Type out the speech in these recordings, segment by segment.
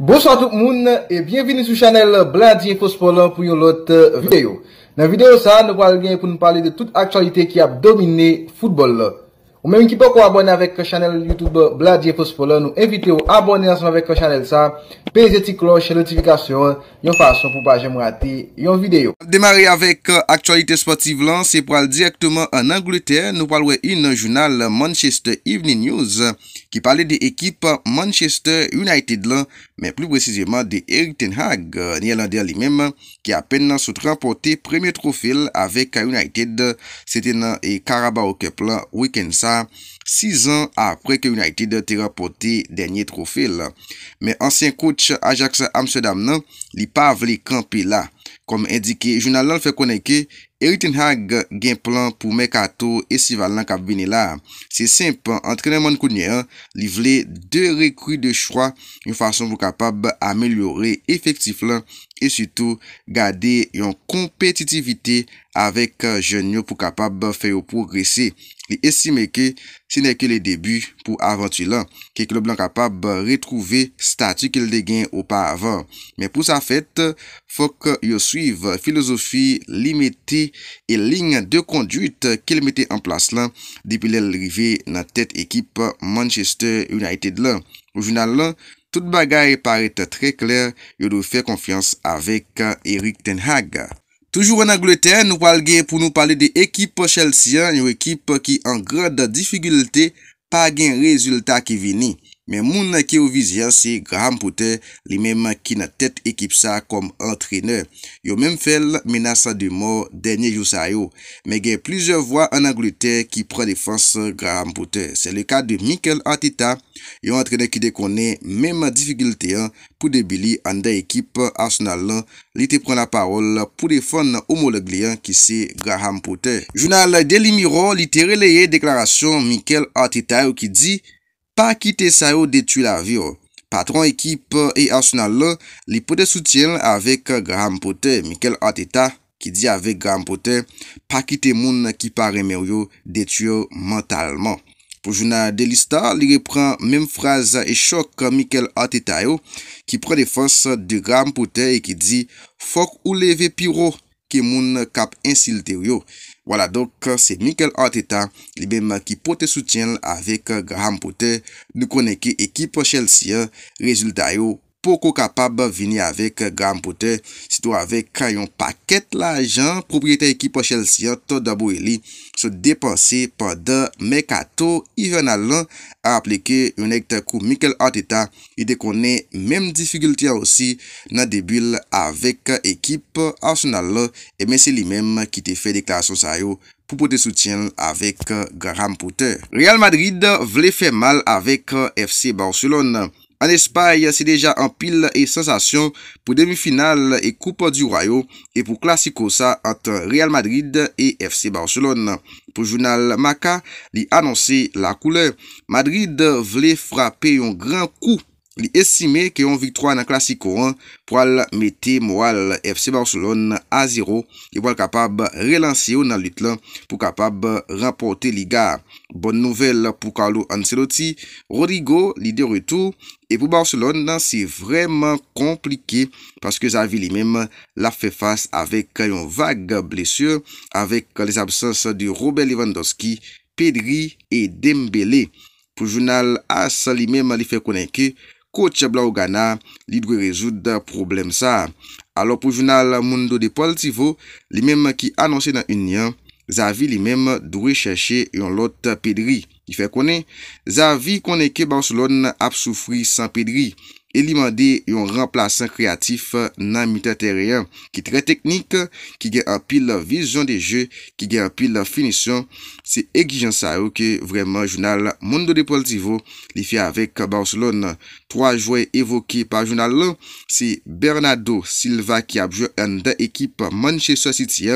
Bousan tout moun, e bienveni sou chanel Bladie Fospolon pou yon lot euh, videyo. Nan videyo sa, nou wale gen pou nou pale de tout aktualite ki ap domine futbol lò. Ou men yon ki pok ou abone avèk chanel Youtube Bladje Fospolan Ou evite ou abone lansman avèk chanel sa Peze ti kloche notifikasyon Yon fason pou pa jèmou ati yon videyo Demare avèk aktualite sportive lan Se pral direktman an Angleterre Nou pralwe yon jounal Manchester Evening News Ki pale de ekip Manchester United lan Men plu presizye man de Eric Ten Hag Ni el an der li men Ki apen nan sotran pote premetrofil Avèk United Sete nan e Karabao Kep lan Weekend sa 6 an apre ke yon a iti de tera poti denye trofil Me ansyen kouch Ajax Amsterdam nan Li pa avli kampi la Kom endike, jounal lan fe koneke Eritin hag gen plan pou mekato e si valen kap binela. Se sempan, antre neman kounye an, li vle de rekri de chwa yon fason pou kapab amelyore efektif lan, e sitou gade yon kompetitivite avek uh, jenyo pou kapab feyo progresi. Li esime ke, se neke le debu pou avanti lan, kek lo blan kapab retrouve statikil de gen ou pa avan. Men pou sa fete, fok yo suiv filosofi limiti e ling de konduit ki le mette en plas lan depil el rive nan tet ekip Manchester United lan. Ou jounal lan, tout bagay parete tre kler yo do fe konfians avek euh, Eric Ten Hag. Toujou an Angleterre, nou pal gen pou nou pale de ekip Chelsea yo ekip ki an gre de difigilite pa gen rezultat ki vini. Men moun nan ki ou vizyen se Graham Poutet li menman ki nan tet ekip sa kom antrene. Yo menm fel menasa di mor denye jou sa yo. Men gen plizye vwa an Angleter ki pre defanse Graham Poutet. Se le ka de Mikel Atita, yo antrene ki dekone menman difigilteyan pou debili an den ekip Arsenal. Li te prena parol pou defan nan homologlian ki se Graham Poutet. Jounal Delimiron li te releye deklarasyon Mikel Atita yo ki di... Pa ki te sa yo detu la vi yo. Patron ekip e asunan le li pote soutyen avek Graham Pote, Mikkel Ateta, ki di avek Graham Pote, pa ki te moun ki pare mer yo detu yo mentalman. Po jounan delista, li repren menm fraz e chok Mikkel Ateta yo, ki pre defans de Graham Pote, ki di fok ou leve piro. ke moun kap ensil teryo. Wala dok, se Mikel Arteta, libe mè ki pote soutyen avèk Graham Pote, nou koneke ekip chel siye, rezulta yo Poko kapab vini avek Graham Poutet sito avek kayon paket la jan. Propriete ekipa Chelsea ato dabou eli se depanse padan Mekato. Iven Alon a aplike yon ekta kou Mikel Ateta. I dekone menm difigulti a osi nan debil avek ekipa Arsenal. Emen se li menm ki te fe dekla asosayou pou pote soutyen avek Graham Poutet. Real Madrid vle fe mal avek FC Barcelon nan. An espaye, se deja an pil e sensasyon pou demi-final e koupe du Rayo e pou klasiko sa ante Real Madrid e FC Barcelon. Pou jounal Maka li anonsi la kouleur, Madrid vle frape yon gran kou. Li esime ki yon vitro an an klasiko an pou al mette mou al FC Barcelon a 0 ki e pou al kapab relansye ou nan lut lan pou kapab rapote li ga. Bon nouvel pou Carlo Ancelotti, Rodrigo li de retou e pou Barcelon nan se vreman komplike paske Zavi li men la fe fas avek yon vague blesye avek les absens di Robert Lewandowski, Pedri et Dembele. Pou Jounal As li men li fe konenke Ko tchebla ou gana, li dwe rezoud problem sa. Alo pou jounal moun do depol tivo, li menm ki anonsen nan union, zavi li menm dwe chèche yon lot pedri. I fè konen, zavi konen ke Barcelon ap soufri san pedri. Elimande yon remplasan kreatif nan mitateryen Ki tre teknik, ki gen apil vizyon de je, ki gen apil finisyon Se ekijan sa yo ke vreman jounal Mundo de Poltivo Li fe avek Barcelona, 3 jouy evoke par jounal la Se Bernardo Silva ki apjou an da ekip Manchester City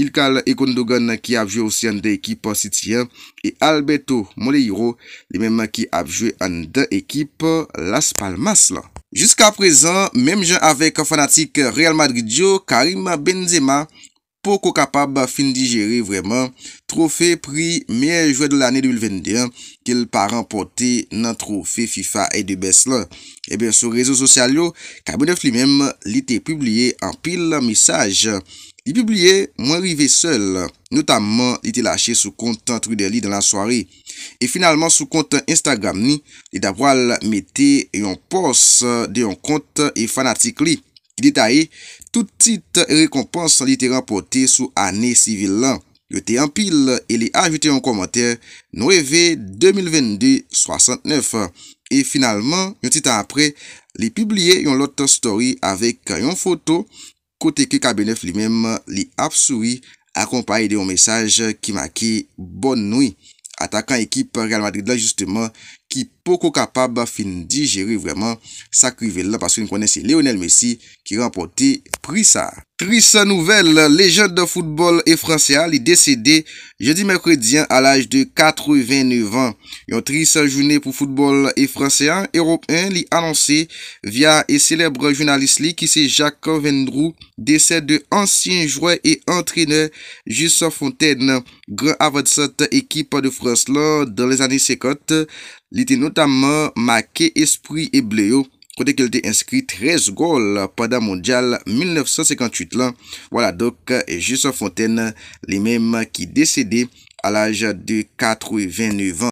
Ilkal Ekondogan ki apjou an da ekip City E Alberto Molihiro li menman ki apjou an da ekip Las Palmas Juska prezen, menm jen avek fanatik Real Madrid yo Karim Benzema poko kapab fin digere vremen trofe pri menjwe de l ane 2021 kel pa rempote nan trofe FIFA et de Beslan. E eh ben sou rezo sosyal yo, Kabenev li menm li te pibliye an pil misaj. Li pibliye mwen rive sel. Notamman li te lache sou kontan tru de li dan la soare. E finalman sou kontan Instagram ni, li dabwal mete yon pos de yon kontan e fanatik li. Ki detaye, tout tit rekompansan li te rempote sou ane sivil lan. Yo te empil e li ajite yon komentare, nou eve 2022-69. E finalman, yon tit an apre, li publie yon lotan story avek yon foto kote ki KB9 li mem li apsoui. akompaye de yon mesaj ki maki bon noui. Atakan ekip Real Madrid la justeman ki poko kapab fin digere vreman sa krivella. Paske yon konen se Lionel Messi ki rampote prisa. Tris nouvel, lejèd de foutbol e franséan li dè sèdè jèdi mèkredyen a lèj de 89 ans. Yon tris jounè pou foutbol e franséan, Europe 1 li annonsè via e sèlèbre jounalist li ki sè Jacques Covendrou dè sèdè ansyen jwè e antrenè Jusso Fontaine, grè avèd sèdè ekipè de frans lò dè lè zanè sèkote. Li tè notamè ma kè espri e bleyo. Kote ki el te inskri 13 gol Pada mondial 1958 lan Wala dok e Joseph Fontaine Li men ki desede A laj de 4.29